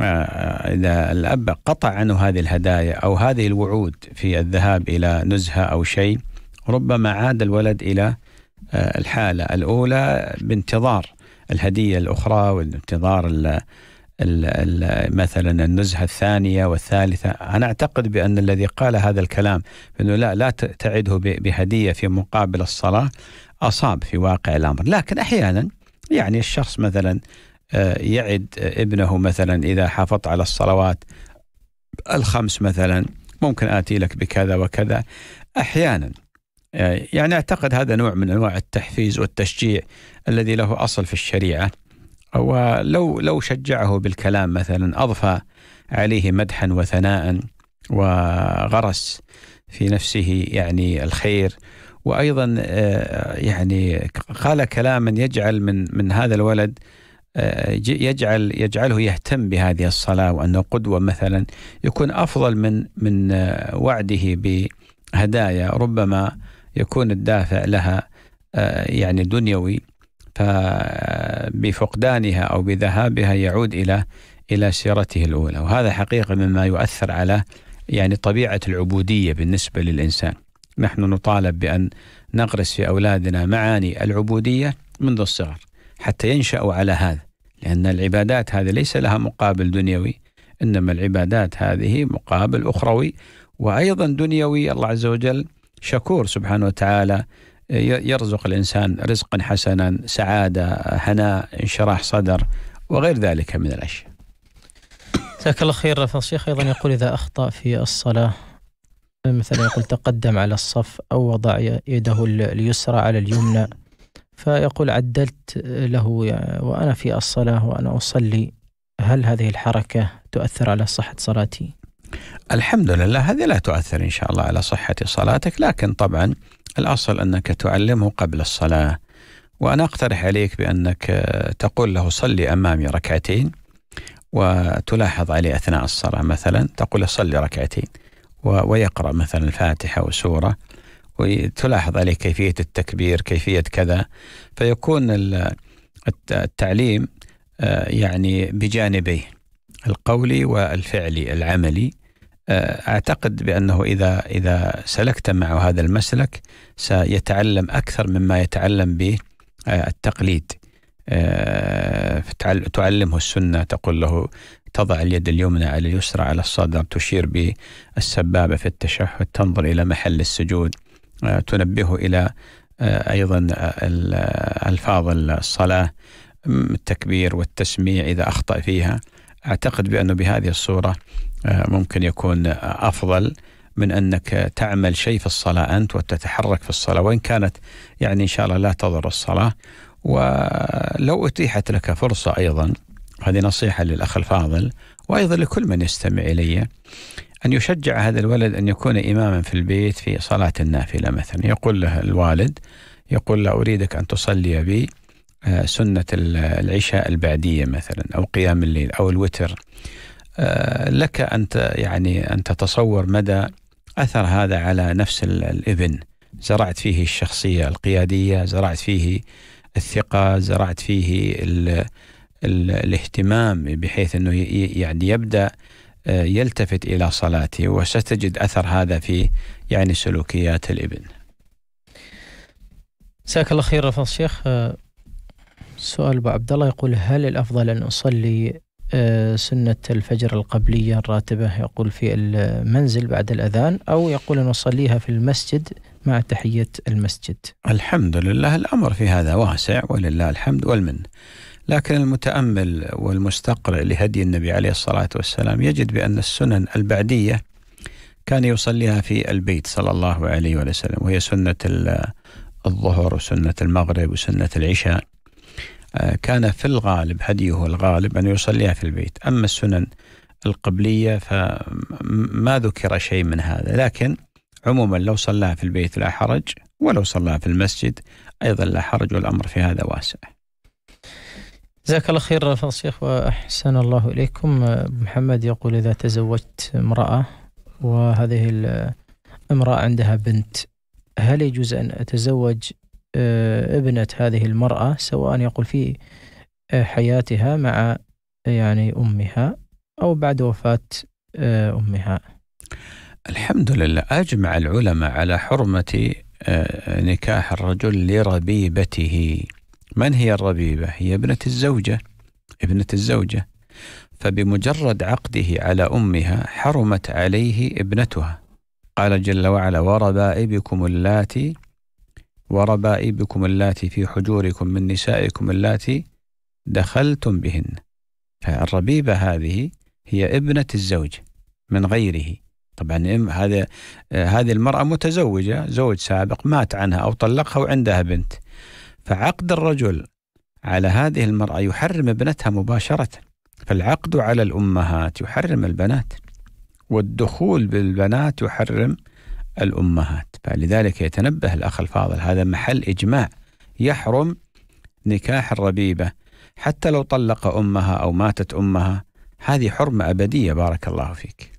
آه، إذا الأب قطع عنه هذه الهدايا أو هذه الوعود في الذهاب إلى نزهة أو شيء ربما عاد الولد إلى آه، الحالة الأولى بانتظار الهدية الأخرى وانتظار مثلا النزهة الثانية والثالثة أنا أعتقد بأن الذي قال هذا الكلام أنه لا لا تعده بهدية في مقابل الصلاة أصاب في واقع الأمر لكن أحيانا يعني الشخص مثلا آه، يعد ابنه مثلا إذا حافظت على الصلوات الخمس مثلا ممكن آتي لك بكذا وكذا أحيانا آه، يعني أعتقد هذا نوع من أنواع التحفيز والتشجيع الذي له أصل في الشريعة ولو لو شجعه بالكلام مثلا أضفى عليه مدحا وثناء وغرس في نفسه يعني الخير وأيضا آه، يعني قال كلاما يجعل من من هذا الولد آه، يجعل يجعله يهتم بهذه الصلاة وأنه قدوة مثلا يكون أفضل من من آه، وعده بهدايا ربما يكون الدافع لها آه، يعني دنيوي فبفقدانها أو بذهابها يعود إلى إلى سيرته الأولى وهذا حقيقة مما يؤثر على يعني طبيعة العبودية بالنسبة للإنسان نحن نطالب بأن نغرس في أولادنا معاني العبودية منذ الصغر حتى ينشأوا على هذا لأن العبادات هذه ليس لها مقابل دنيوي إنما العبادات هذه مقابل أخروي وأيضا دنيوي الله عز وجل شكور سبحانه وتعالى يرزق الإنسان رزقا حسنا سعادة هناء انشراح صدر وغير ذلك من الأشياء جزاك الله خير الشيخ أيضا يقول إذا أخطأ في الصلاة مثلا يقول تقدم على الصف أو وضع يده اليسرى على اليمنى فيقول عدلت له وأنا في الصلاة وأنا أصلي هل هذه الحركة تؤثر على صحة صلاتي؟ الحمد لله هذه لا تؤثر إن شاء الله على صحة صلاتك لكن طبعا الأصل أنك تعلمه قبل الصلاة وأنا أقترح عليك بأنك تقول له صلي أمامي ركعتين وتلاحظ عليه أثناء الصلاة مثلا تقول صلي ركعتين ويقرأ مثلا الفاتحة وسورة وتلاحظ عليه كيفية التكبير كيفية كذا فيكون التعليم آه، يعني بجانبيه القولي والفعلي العملي آه، اعتقد بانه اذا اذا سلكت معه هذا المسلك سيتعلم اكثر مما يتعلم به آه، التقليد تعلمه السنه تقول له تضع اليد اليمنى على اليسرى على الصدر تشير بالسبابه في التشهد تنظر الى محل السجود آه، تنبهه إلى آه، أيضا آه، ألفاظ الصلاة التكبير والتسميع إذا أخطأ فيها أعتقد بأنه بهذه الصورة ممكن يكون أفضل من أنك تعمل شيء في الصلاة أنت وتتحرك في الصلاة وإن كانت يعني إن شاء الله لا تضر الصلاة ولو أتيحت لك فرصة أيضا هذه نصيحة للأخ الفاضل وأيضا لكل من يستمع إلي أن يشجع هذا الولد أن يكون إماما في البيت في صلاة النافلة مثلا يقول له الوالد يقول له أريدك أن تصلي بي آه، سنة العشاء البعدية مثلا أو قيام الليل أو الوتر آه، لك أن يعني أن تتصور مدى أثر هذا على نفس الابن زرعت فيه الشخصية القيادية زرعت فيه الثقة زرعت فيه الـ الـ الاهتمام بحيث أنه يعني يبدأ آه، يلتفت إلى صلاته وستجد أثر هذا في يعني سلوكيات الابن جزاك الله خير رفض الشيخ آه، سؤال أبو عبد الله يقول هل الأفضل أن أصلي آه، سنة الفجر القبلية الراتبة يقول في المنزل بعد الأذان أو يقول أن أصليها في المسجد مع تحية المسجد الحمد لله الأمر في هذا واسع ولله الحمد والمن لكن المتأمل والمستقرئ لهدي النبي عليه الصلاة والسلام يجد بأن السنن البعدية كان يصليها في البيت صلى الله عليه وسلم وهي سنة الظهر وسنة المغرب وسنة العشاء آه، كان في الغالب هديه الغالب أن يصليها في البيت أما السنن القبلية فما ذكر شيء من هذا لكن عموما لو صلاها في البيت لا حرج ولو صلاها في المسجد أيضا لا حرج والأمر في هذا واسع جزاك الله خير فضل الشيخ وأحسن الله إليكم محمد يقول إذا تزوجت امرأة وهذه الامراه عندها بنت هل يجوز أن أتزوج آه، ابنة هذه المرأة سواء يقول في آه، حياتها مع يعني أمها أو بعد وفاة آه، أمها الحمد لله أجمع العلماء على حرمة نكاح الرجل لربيبته من هي الربيبة؟ هي ابنة الزوجة ابنة الزوجة فبمجرد عقده على أمها حرمت عليه ابنتها قال جل وعلا وربائبكم اللاتي وربائبكم اللاتي في حجوركم من نسائكم اللاتي دخلتم بهن فالربيبة هذه هي ابنة الزوج من غيره طبعا هذا هذه المرأة متزوجة زوج سابق مات عنها أو طلقها وعندها بنت فعقد الرجل على هذه المرأة يحرم ابنتها مباشرة فالعقد على الأمهات يحرم البنات والدخول بالبنات يحرم الأمهات فلذلك يتنبه الأخ الفاضل هذا محل إجماع يحرم نكاح الربيبة حتى لو طلق أمها أو ماتت أمها هذه حرمة أبدية بارك الله فيك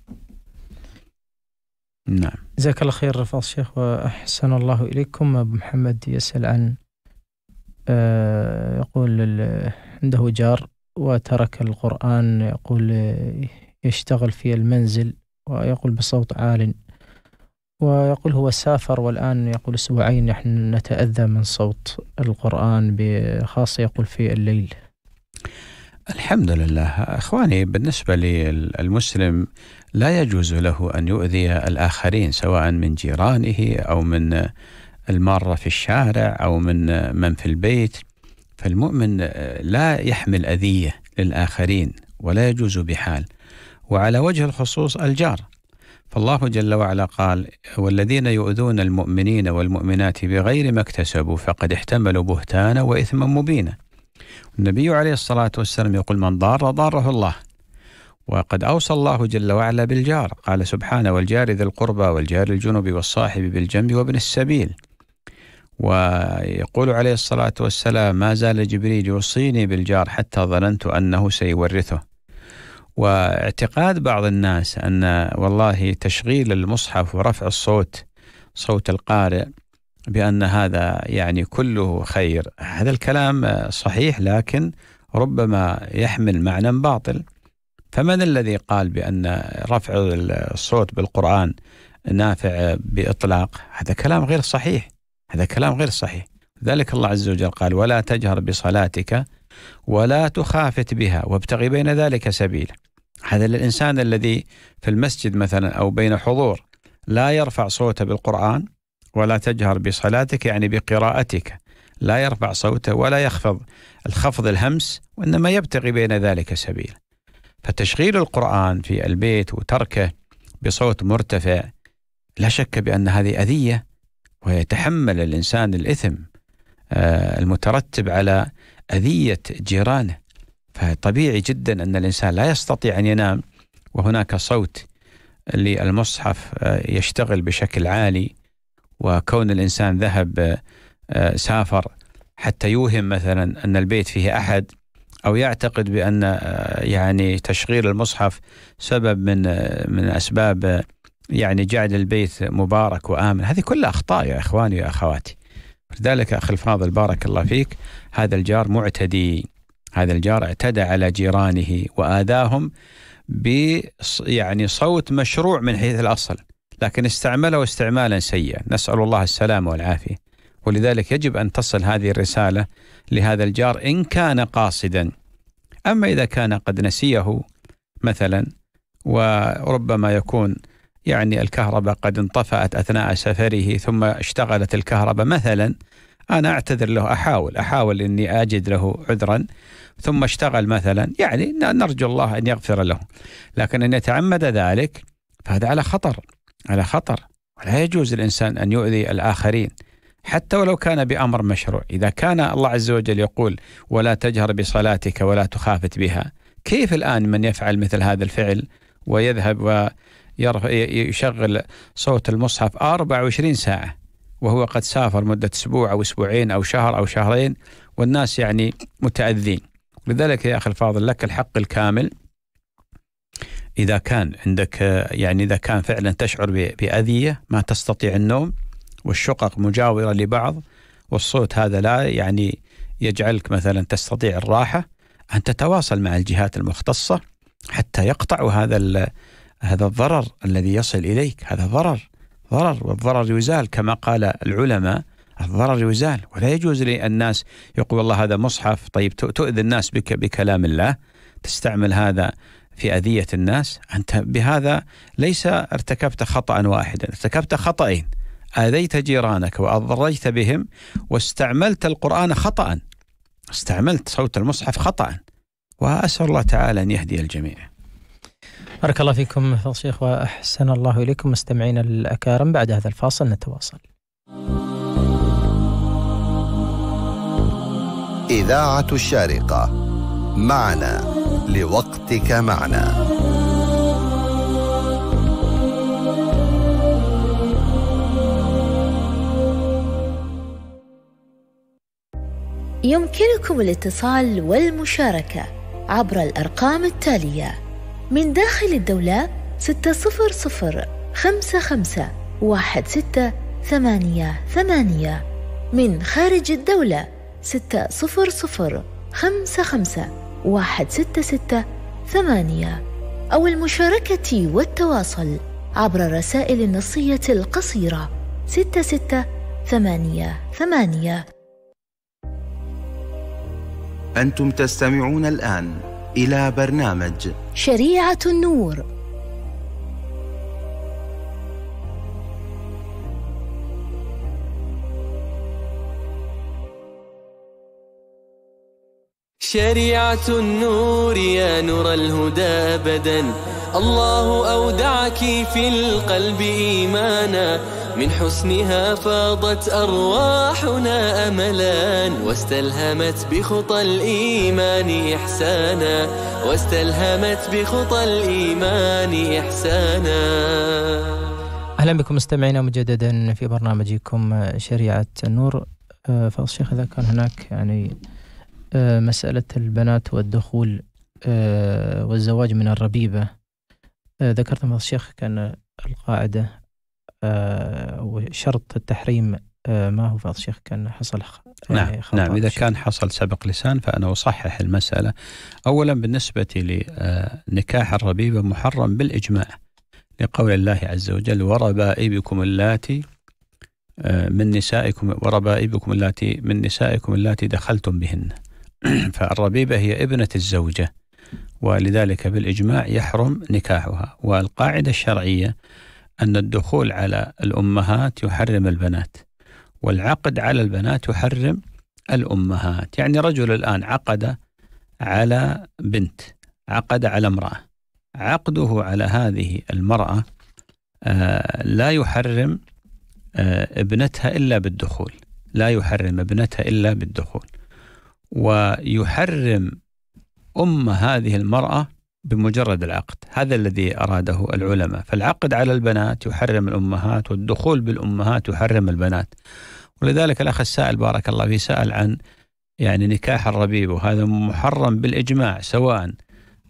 نعم جزاك الله خير رفاض الشيخ وأحسن الله إليكم أبو محمد يسأل عن آه، يقول عنده جار وترك القرآن يقول آه، يشتغل في المنزل ويقول بصوت عال ويقول هو سافر والآن يقول أسبوعين نحن نتأذى من صوت القرآن بخاصة يقول في الليل الحمد لله اخواني بالنسبه للمسلم لا يجوز له ان يؤذي الاخرين سواء من جيرانه او من المارة في الشارع أو من من في البيت فالمؤمن آه، لا يحمل أذية للآخرين ولا يجوز بحال وعلى وجه الخصوص الجار فالله جل وعلا قال والذين يؤذون المؤمنين والمؤمنات بغير ما اكتسبوا فقد احتملوا بهتانا وإثما مبينا النبي عليه الصلاة والسلام يقول من ضار ضاره الله وقد أوصى الله جل وعلا بالجار قال سبحانه والجار ذي القربى والجار الجنب والصاحب بالجنب وابن السبيل ويقول عليه الصلاة والسلام ما زال جبريل يوصيني بالجار حتى ظننت أنه سيورثه واعتقاد بعض الناس أن والله تشغيل المصحف ورفع الصوت صوت القارئ بأن هذا يعني كله خير هذا الكلام صحيح لكن ربما يحمل معنى باطل فمن الذي قال بأن رفع الصوت بالقرآن نافع بإطلاق هذا كلام غير صحيح هذا كلام غير صحيح ذلك الله عز وجل قال ولا تجهر بصلاتك ولا تخافت بها وابتغي بين ذلك سبيلا هذا للإنسان الذي في المسجد مثلا أو بين حضور لا يرفع صوته بالقرآن ولا تجهر بصلاتك يعني بقراءتك لا يرفع صوته ولا يخفض الخفض الهمس وإنما يبتغي بين ذلك سبيلا فتشغيل القرآن في البيت وتركه بصوت مرتفع لا شك بأن هذه أذية ويتحمل الإنسان الإثم آه، المترتب على أذية جيرانه فطبيعي جدا أن الإنسان لا يستطيع أن ينام وهناك صوت للمصحف آه، يشتغل بشكل عالي وكون الإنسان ذهب آه، سافر حتى يوهم مثلا أن البيت فيه أحد أو يعتقد بأن يعني تشغيل المصحف سبب من من أسباب يعني جعل البيت مبارك وآمن هذه كلها أخطاء يا إخواني اخواتي لذلك أخي الفاضل بارك الله فيك هذا الجار معتدي هذا الجار اعتدى على جيرانه وآذاهم ب يعني صوت مشروع من حيث الأصل لكن استعمله استعمالا سيئا نسأل الله السلامة والعافية ولذلك يجب أن تصل هذه الرسالة لهذا الجار إن كان قاصدا أما إذا كان قد نسيه مثلا وربما يكون يعني الكهرباء قد انطفأت أثناء سفره ثم اشتغلت الكهرباء مثلا أنا أعتذر له أحاول أحاول أني أجد له عذرا ثم اشتغل مثلا يعني نرجو الله أن يغفر له لكن أن يتعمد ذلك فهذا على خطر على خطر ولا يجوز الإنسان أن يؤذي الآخرين حتى ولو كان بأمر مشروع إذا كان الله عز وجل يقول ولا تجهر بصلاتك ولا تخافت بها كيف الآن من يفعل مثل هذا الفعل ويذهب و... يشغل صوت المصحف 24 ساعة وهو قد سافر مدة أسبوع أو أسبوعين أو شهر أو شهرين والناس يعني متأذين لذلك يا أخي الفاضل لك الحق الكامل إذا كان عندك يعني إذا كان فعلا تشعر بأذية ما تستطيع النوم والشقق مجاورة لبعض والصوت هذا لا يعني يجعلك مثلا تستطيع الراحة أن تتواصل مع الجهات المختصة حتى يقطعوا هذا هذا الضرر الذي يصل إليك هذا ضرر ضرر والضرر يزال كما قال العلماء الضرر يزال ولا يجوز للناس يقول والله هذا مصحف طيب تؤذي الناس بك بكلام الله تستعمل هذا في أذية الناس أنت بهذا ليس ارتكبت خطأ واحدا ارتكبت خطأين آذيت جيرانك وأضريت بهم واستعملت القرآن خطأ استعملت صوت المصحف خطأ وأسأل الله تعالى أن يهدي الجميع بارك الله فيكم فضل الشيخ وأحسن الله إليكم مستمعينا الأكارم بعد هذا الفاصل نتواصل إذاعة الشارقة معنا لوقتك معنا يمكنكم الاتصال والمشاركة عبر الأرقام التالية من داخل الدولة 600551688 من خارج الدولة 600551668 أو المشاركة والتواصل عبر الرسائل النصية القصيرة 6688 أنتم تستمعون الآن إلى برنامج شريعة النور شريعة النور يا نور الهدى أبدا الله أودعك في القلب إيمانا من حسنها فاضت أرواحنا أملا واستلهمت بخطى الإيمان إحسانا واستلهمت بخطى الإيمان إحسانا اهلا بكم مستمعينا مجددا في برنامجكم شريعه النور أه، فالشيخ اذا كان هناك يعني أه، مساله البنات والدخول أه، والزواج من الربيبه ذكرت فضل الشيخ كان القاعده آه، وشرط التحريم آه، ما هو فاض شيخ كان حصل آه، نعم نعم إذا كان حصل سبق لسان فأنا أصحح المسألة أولا بالنسبة لنكاح الربيبة محرم بالإجماع لقول الله عز وجل وربائبكم اللاتي من نسائكم وربائبكم اللاتي من نسائكم اللاتي دخلتم بهن فالربيبة هي ابنة الزوجة ولذلك بالإجماع يحرم نكاحها والقاعدة الشرعية أن الدخول على الأمهات يحرم البنات والعقد على البنات يحرم الأمهات يعني رجل الآن عقد على بنت عقد على امرأة عقده على هذه المرأة آه، لا يحرم آه، ابنتها إلا بالدخول لا يحرم ابنتها إلا بالدخول ويحرم أم هذه المرأة بمجرد العقد هذا الذي أراده العلماء فالعقد على البنات يحرم الأمهات والدخول بالأمهات يحرم البنات ولذلك الأخ السائل بارك الله فيه سأل عن يعني نكاح الربيب وهذا محرم بالإجماع سواء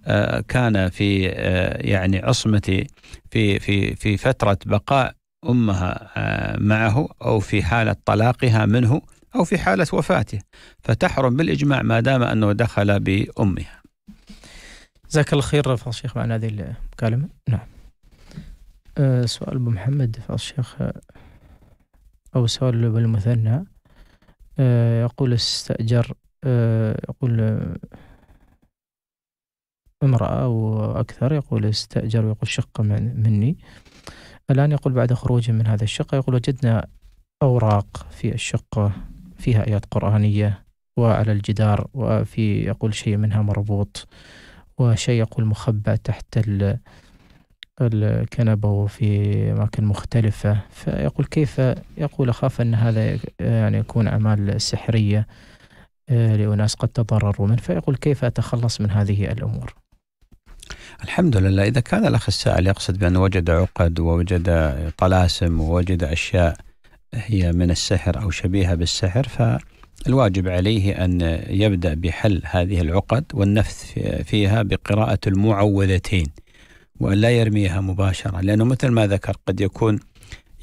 آه، كان في آه، يعني عصمة في في في فترة بقاء أمها آه، معه أو في حالة طلاقها منه أو في حالة وفاته فتحرم بالإجماع ما دام أنه دخل بأمها جزاك الله خير فضل الشيخ معنا هذه المكالمة نعم أه، سؤال أبو محمد فضل الشيخ أو سؤال أبو المثنى أه، يقول استأجر أه، يقول امرأة وأكثر يقول استأجر ويقول شقة من مني الآن يقول بعد خروجه من هذا الشقة يقول وجدنا أوراق في الشقة فيها آيات قرآنية وعلى الجدار وفي يقول شيء منها مربوط يقول مخبأ تحت الكنبة وفي أماكن مختلفة فيقول كيف يقول أخاف أن هذا يعني يكون أعمال سحرية آه، لأناس قد تضرروا منه فيقول كيف أتخلص من هذه الأمور الحمد لله إذا كان الأخ السائل يقصد بأنه وجد عقد ووجد طلاسم ووجد أشياء هي من السحر أو شبيهة بالسحر ف الواجب عليه أن يبدأ بحل هذه العقد والنفث فيها بقراءة المعوذتين وأن لا يرميها مباشرة لأنه مثل ما ذكر قد يكون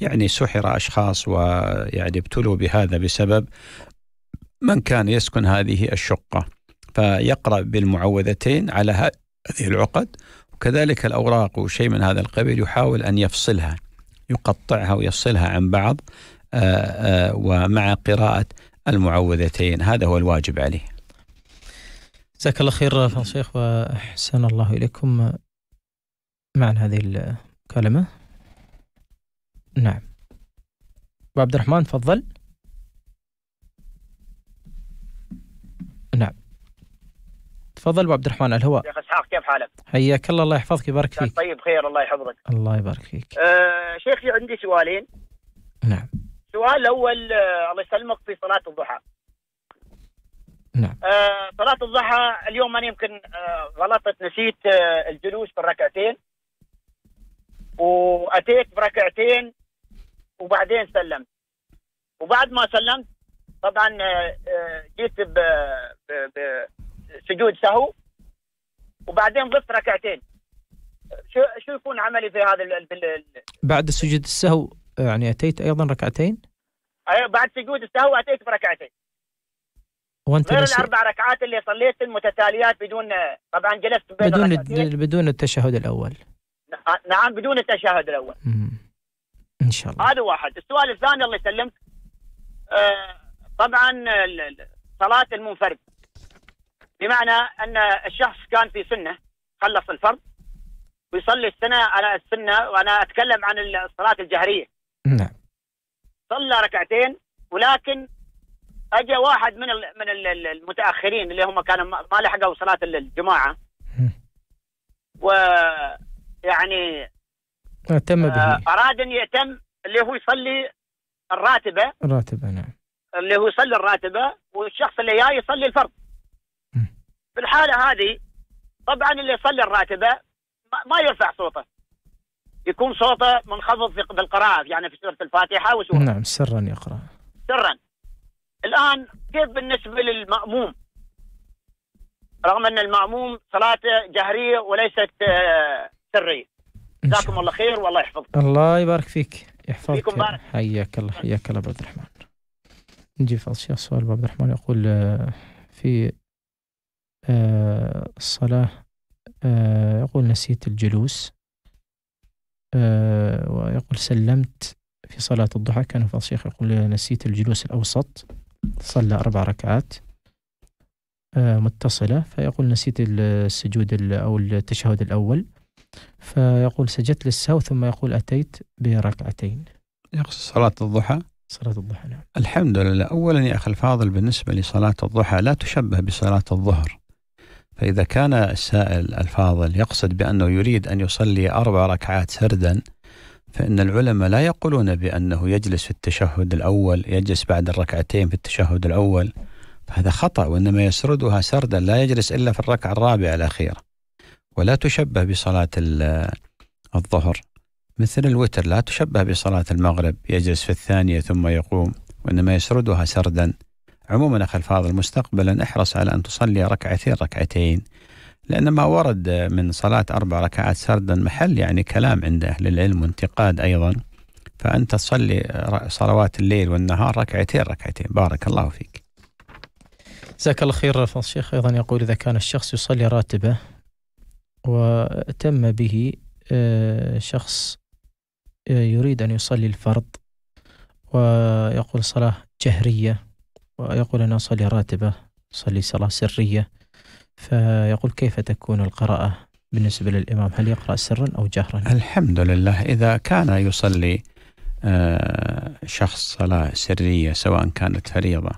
يعني سحر أشخاص ويعني ابتلوا بهذا بسبب من كان يسكن هذه الشقة فيقرأ بالمعوذتين على هذه العقد وكذلك الأوراق وشيء من هذا القبيل يحاول أن يفصلها يقطعها ويفصلها عن بعض آه، آه، ومع قراءة المعوذتين هذا هو الواجب عليه جزاك الله خير شيخ وأحسن الله إليكم مع هذه المكالمة نعم أبو عبد الرحمن تفضل نعم تفضل أبو عبد الرحمن الهواء شيخ إسحاق كيف حالك؟ حياك الله الله يحفظك يبارك فيك طيب خير الله يحفظك الله يبارك فيك أه شيخي عندي سؤالين نعم السؤال الاول آه، الله يسلمك في صلاه الضحى نعم آه صلاه الضحى اليوم انا يمكن آه غلطت نسيت آه الجلوس بالركعتين واتيت بركعتين وبعدين سلمت وبعد ما سلمت طبعا آه، آه، جيت بسجود سهو وبعدين ضفت ركعتين شو شو يكون عملي في هذا الـ بعد سجود السهو يعني أتيت أيضا ركعتين؟ أيوة، بعد سجود السهو أتيت بركعتين وانت غير الاربع ركعات اللي صليت المتتاليات بدون طبعا جلست بين بدون ركعتين. بدون التشهد الاول نعم،, نعم بدون التشهد الاول مم. ان شاء الله هذا واحد السؤال الثاني الله يسلمك آه، طبعا صلاه المنفرد بمعنى ان الشخص كان في سنه خلص الفرض ويصلي السنه على السنه وانا اتكلم عن الصلاه الجهريه نعم صلى ركعتين ولكن اجى واحد من من المتاخرين اللي هم كانوا ما لحقوا صلاه الجماعه ويعني اهتم آه، به اراد ان يهتم اللي هو يصلي الراتبه الراتبه نعم اللي هو يصلي الراتبه والشخص اللي جاي يصلي الفرض في الحاله هذه طبعا اللي يصلي الراتبه ما يرفع صوته يكون صوته منخفض في القراءة يعني في سورة الفاتحة وسورة نعم سرا يقرأ سرا الآن كيف بالنسبة للمأموم رغم أن المأموم صلاته جهرية وليست آه، سرية جزاكم الله خير والله يحفظكم الله يبارك فيك يحفظك حياك الله حياك الله عبد الرحمن نجي في الشيخ سؤال عبد الرحمن يقول آه، في آه، الصلاة يقول نسيت الجلوس آه، ويقول سلمت في صلاة الضحى كان الشيخ يقول نسيت الجلوس الأوسط صلى أربع ركعات آه، متصلة فيقول نسيت السجود أو التشهد الأول فيقول سجدت للسهو ثم يقول أتيت بركعتين يقصد صلاة الضحى صلاة الضحى نعم الحمد لله أولا يا أخي الفاضل بالنسبة لصلاة الضحى لا تشبه بصلاة الظهر فإذا كان السائل الفاضل يقصد بأنه يريد أن يصلي أربع ركعات سردا فإن العلماء لا يقولون بأنه يجلس في التشهد الأول يجلس بعد الركعتين في التشهد الأول فهذا خطأ وإنما يسردها سردا لا يجلس إلا في الركعة الرابعة الأخيرة ولا تشبه بصلاة الظهر مثل الوتر لا تشبه بصلاة المغرب يجلس في الثانية ثم يقوم وإنما يسردها سردا عموما أخي الفاضل مستقبلا احرص على أن تصلي ركعتين ركعتين لأن ما ورد من صلاة أربع ركعات سردا محل يعني كلام عند أهل العلم وانتقاد أيضا فأنت تصلي صلوات الليل والنهار ركعتين ركعتين بارك الله فيك جزاك الله خير الشيخ أيضا يقول إذا كان الشخص يصلي راتبة وتم به آه، شخص آه، يريد أن يصلي الفرض ويقول صلاة جهرية ويقول أنا أصلي راتبة أصلي صلاة سرية فيقول كيف تكون القراءة بالنسبة للإمام هل يقرأ سرا أو جهرا الحمد لله إذا كان يصلي آه، شخص صلاة سرية سواء كانت فريضة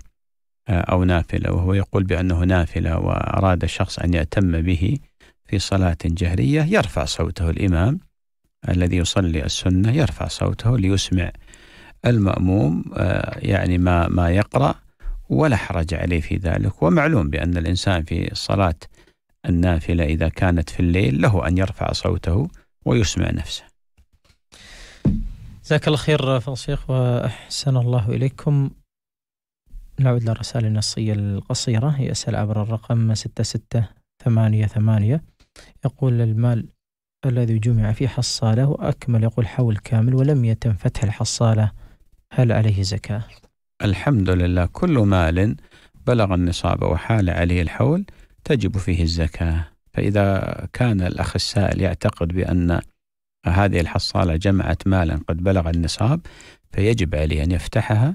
آه، أو نافلة وهو يقول بأنه نافلة وأراد شخص أن يأتم به في صلاة جهرية يرفع صوته الإمام الذي يصلي السنة يرفع صوته ليسمع المأموم آه، يعني ما ما يقرأ ولا حرج عليه في ذلك ومعلوم بأن الإنسان في الصلاة النافلة إذا كانت في الليل له أن يرفع صوته ويسمع نفسه جزاك الله خير فضل وأحسن الله إليكم نعود للرسالة النصية القصيرة يسأل عبر الرقم 6688 يقول المال الذي جمع في حصالة وأكمل يقول حول كامل ولم يتم فتح الحصالة هل عليه زكاة؟ الحمد لله كل مال بلغ النصاب وحال عليه الحول تجب فيه الزكاة فإذا كان الأخ السائل يعتقد بأن هذه الحصالة جمعت مالا قد بلغ النصاب فيجب عليه أن يفتحها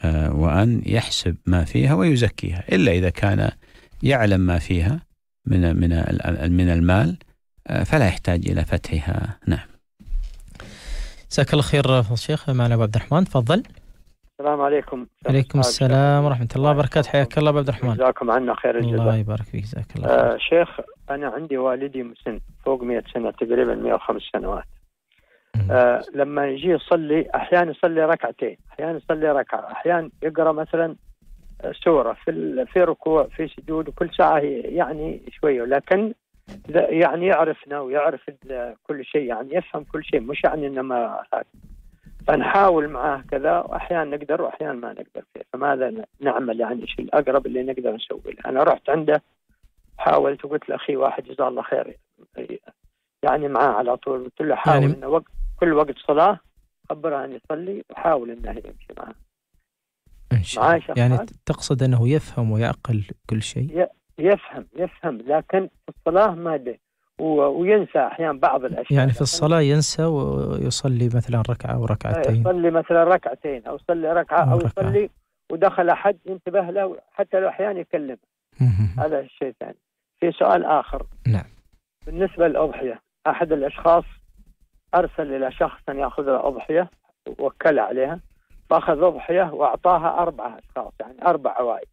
آه، وأن يحسب ما فيها ويزكيها إلا إذا كان يعلم ما فيها من من من المال آه، فلا يحتاج إلى فتحها نعم جزاك الله خير الشيخ معنا أبو عبد الرحمن تفضل السلام عليكم عليكم السلام ورحمة الله وبركاته حياك الله أبو عبد الرحمن جزاكم عنا خير الجزاء الله يبارك فيك جزاك الله آه، خير. آه شيخ أنا عندي والدي مسن فوق 100 سنة تقريبا 105 سنوات آه لما يجي يصلي أحيانا يصلي ركعتين أحيانا يصلي ركعة أحيانا يقرأ مثلا سورة في في ركوع في سجود وكل ساعة يعني شوية لكن يعني يعرفنا ويعرف كل شيء يعني يفهم كل شيء مش يعني إنما هذا فنحاول معاه كذا واحيانا نقدر واحيانا ما نقدر فيه فماذا نعمل يعني شيء الاقرب اللي نقدر نسوي له انا رحت عنده حاولت وقلت لاخي واحد جزاه الله خير يعني معاه على طول قلت له حاول يعني... انه وقت كل وقت صلاه خبره ان يصلي وحاول انه يمشي معاه إن شاء الله يعني تقصد انه يفهم ويعقل كل شيء؟ يفهم يفهم لكن الصلاه ما ده وينسى احيانا بعض الاشياء يعني في الصلاه ينسى ويصلي مثلا ركعه وركعتين يصلي مثلا ركعتين او يصلي ركعه او يصلي ودخل احد ينتبه له حتى لو احيانا يكلمه هذا الشيء الثاني في سؤال اخر نعم بالنسبه للاضحيه احد الاشخاص ارسل الى شخص ان ياخذ له اضحيه وكل عليها فاخذ اضحيه واعطاها اربعه اشخاص يعني اربع عوائل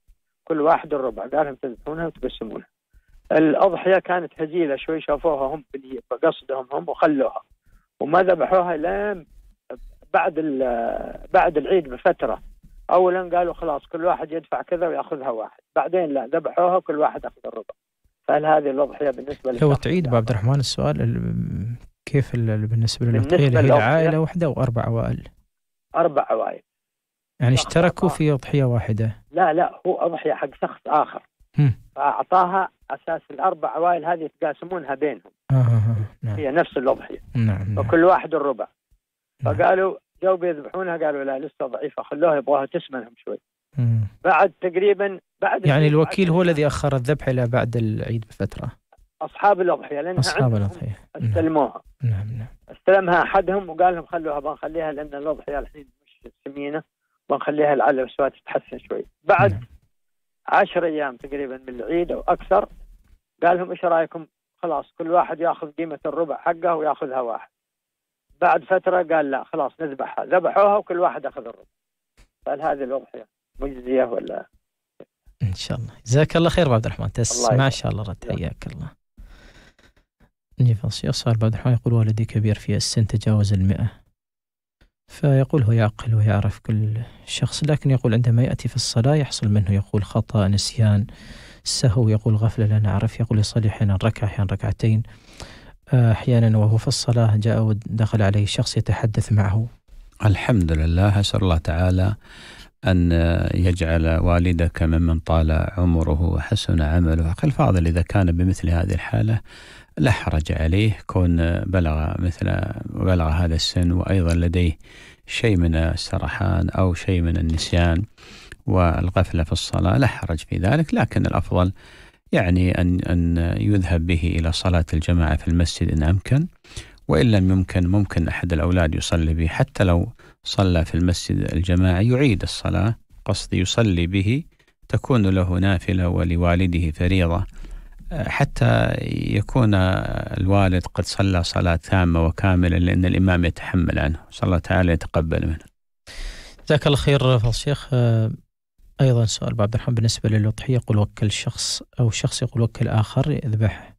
كل واحد الربع قال لهم تذبحونها وتقسمونها الأضحية كانت هزيلة شوي شافوها هم بقصدهم هم وخلوها وما ذبحوها لين بعد بعد العيد بفترة أولا قالوا خلاص كل واحد يدفع كذا وياخذها واحد بعدين لا ذبحوها كل واحد أخذ الربع فهل هذه الأضحية بالنسبة لو تعيد أبو عبد الرحمن السؤال كيف بالنسبة للأضحية اللي هي عائلة واحدة وأربع عوائل أربع عوائل يعني اشتركوا في أضحية واحدة لا لا هو أضحية حق شخص آخر فأعطاها اساس الاربع عوائل هذه يتقاسمونها بينهم آه،, آه آه نعم. هي نفس الاضحيه نعم نعم. وكل واحد الربع نعم. فقالوا جو بيذبحونها قالوا لا لسه ضعيفه خلوها يبغاها تسمنهم شوي مم. بعد تقريبا بعد يعني الوكيل هو الذي اخر الذبح الى بعد العيد بفتره اصحاب الاضحيه لانها اصحاب الاضحيه نعم. استلموها نعم نعم استلمها احدهم وقال لهم خلوها بنخليها لان الاضحيه الحين مش سمينه بنخليها لعل الاسواق تتحسن شوي بعد نعم. 10 ايام تقريبا من العيد او اكثر قال لهم ايش رايكم خلاص كل واحد ياخذ قيمه الربع حقه وياخذها واحد بعد فتره قال لا خلاص نذبحها ذبحوها وكل واحد اخذ الربع قال هذه الاضحيه مجزيه ولا ان شاء الله جزاك الله خير عبد الرحمن تسمع ما شاء الله رد حياك الله نجي فصيل صار بعد الرحمن يقول والدي كبير في السن تجاوز المئة فيقول هو يعقل ويعرف كل شخص لكن يقول عندما يأتي في الصلاة يحصل منه يقول خطأ نسيان سهو يقول غفلة لا نعرف يقول يصلي أحيانا ركعة أحيانا ركعتين آه، أحيانا وهو في الصلاة جاء ودخل عليه شخص يتحدث معه الحمد لله أسأل الله تعالى أن يجعل والدك ممن طال عمره وحسن عمله أخي الفاضل إذا كان بمثل هذه الحالة لا حرج عليه كون بلغ مثل بلغ هذا السن وأيضا لديه شيء من السرحان أو شيء من النسيان والغفلة في الصلاة لا حرج في ذلك لكن الأفضل يعني أن أن يذهب به إلى صلاة الجماعة في المسجد إن أمكن وإن لم يمكن ممكن أحد الأولاد يصلي به حتى لو صلى في المسجد الجماعي يعيد الصلاة قصدي يصلي به تكون له نافلة ولوالده فريضة حتى يكون الوالد قد صلى صلاة تامة وكاملة لأن الإمام يتحمل عنه صلى الله تعالى يتقبل منه جزاك الله خير فضل الشيخ آه، أيضا سؤال عبد الرحمن بالنسبة للأضحية يقول وكل شخص أو شخص يقول وكل آخر يذبح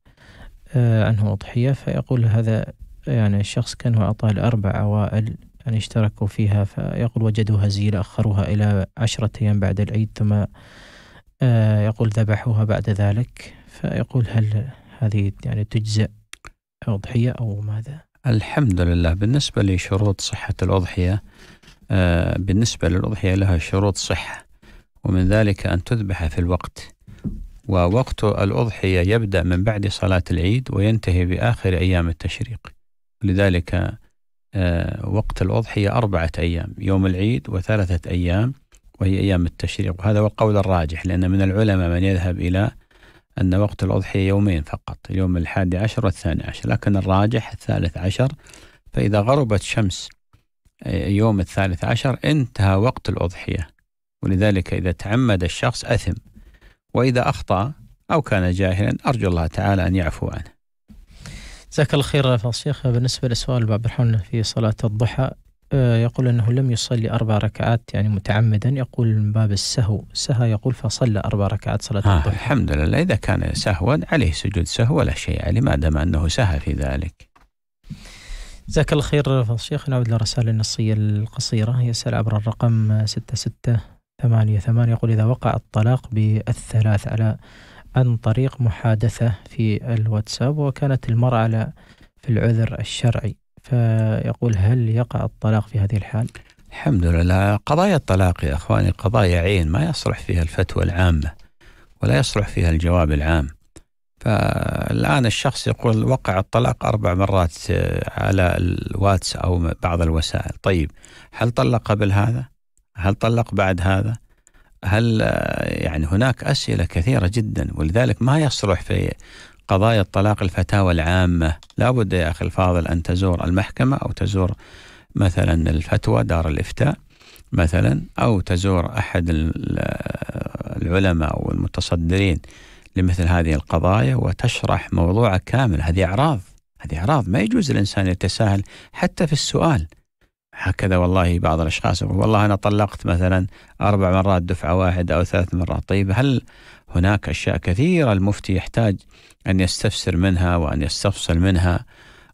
آه، عنه أضحية فيقول هذا يعني الشخص كان أعطاه الأربع عوائل يعني اشتركوا فيها فيقول وجدوا هزيلة أخروها إلى عشرة أيام بعد العيد ثم آه، يقول ذبحوها بعد ذلك فيقول هل هذه يعني تجزأ أضحية أو ماذا؟ الحمد لله بالنسبة لشروط صحة الأضحية آه، بالنسبة للأضحية لها شروط صحة ومن ذلك أن تذبح في الوقت ووقت الأضحية يبدأ من بعد صلاة العيد وينتهي بآخر أيام التشريق لذلك آه، وقت الأضحية أربعة أيام يوم العيد وثلاثة أيام وهي أيام التشريق وهذا هو القول الراجح لأن من العلماء من يذهب إلى أن وقت الأضحية يومين فقط اليوم الحادي عشر والثاني عشر لكن الراجح الثالث عشر فإذا غربت شمس آه، يوم الثالث عشر انتهى وقت الأضحية ولذلك إذا تعمد الشخص أثم وإذا أخطأ أو كان جاهلا أرجو الله تعالى أن يعفو عنه جزاك الله خير فضل الشيخ بالنسبة لسؤال عبد الرحمن في صلاة الضحى آه، يقول أنه لم يصلي أربع ركعات يعني متعمدا يقول من باب السهو سهى يقول فصلى أربع ركعات صلاة آه الضحى الحمد لله إذا كان سهوا عليه سجود سهو ولا شيء عليه ما دام أنه سهى في ذلك جزاك الله خير الشيخ نعود للرسالة النصية القصيرة يسأل عبر الرقم 6688 يقول إذا وقع الطلاق بالثلاث على عن طريق محادثة في الواتساب وكانت المرأة على في العذر الشرعي فيقول هل يقع الطلاق في هذه الحال؟ الحمد لله قضايا الطلاق يا اخواني قضايا عين ما يصلح فيها الفتوى العامه ولا يصلح فيها الجواب العام. فالآن الشخص يقول وقع الطلاق أربع مرات آه، على الواتس أو بعض الوسائل طيب هل طلق قبل هذا؟ هل طلق بعد هذا؟ هل آه، يعني هناك أسئلة كثيرة جدا ولذلك ما يصلح في قضايا الطلاق الفتاوى العامة لابد يا أخي الفاضل أن تزور المحكمة أو تزور مثلا الفتوى دار الإفتاء مثلا أو تزور أحد العلماء أو المتصدرين لمثل هذه القضايا وتشرح موضوع كامل هذه أعراض هذه أعراض ما يجوز الإنسان يتساهل حتى في السؤال هكذا والله بعض الأشخاص يقول والله أنا طلقت مثلا أربع مرات دفعة واحدة أو ثلاث مرات طيب هل هناك أشياء كثيرة المفتي يحتاج أن يستفسر منها وأن يستفصل منها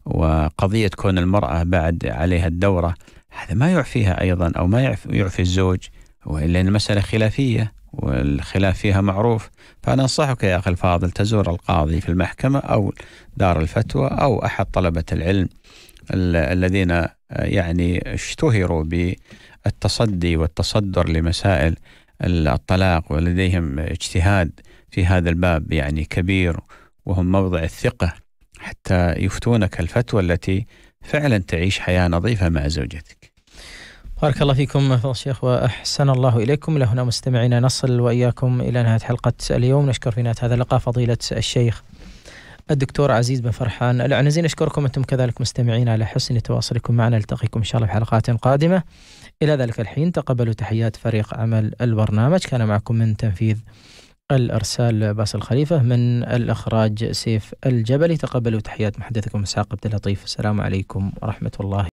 وقضية كون المرأة بعد عليها الدورة هذا ما يعفيها أيضا أو ما يعفي الزوج وإلا أن المسألة خلافية والخلاف فيها معروف فأنا أنصحك يا أخي الفاضل تزور القاضي في المحكمة أو دار الفتوى أو أحد طلبة العلم الذين يعني اشتهروا بالتصدي والتصدر لمسائل الطلاق ولديهم اجتهاد في هذا الباب يعني كبير وهم موضع الثقة حتى يفتونك الفتوى التي فعلا تعيش حياة نظيفة مع زوجتك بارك الله فيكم فضل الشيخ وأحسن الله إليكم لهنا مستمعينا نصل وإياكم إلى نهاية حلقة اليوم نشكر في نهاية هذا اللقاء فضيلة الشيخ الدكتور عزيز بن فرحان العنزي نشكركم أنتم كذلك مستمعين على حسن تواصلكم معنا نلتقيكم إن شاء الله في حلقات قادمة إلى ذلك الحين تقبلوا تحيات فريق عمل البرنامج كان معكم من تنفيذ الارسال باسل خليفه من الاخراج سيف الجبلي تقبلوا تحيات محدثكم اسحاق عبد اللطيف السلام عليكم ورحمه الله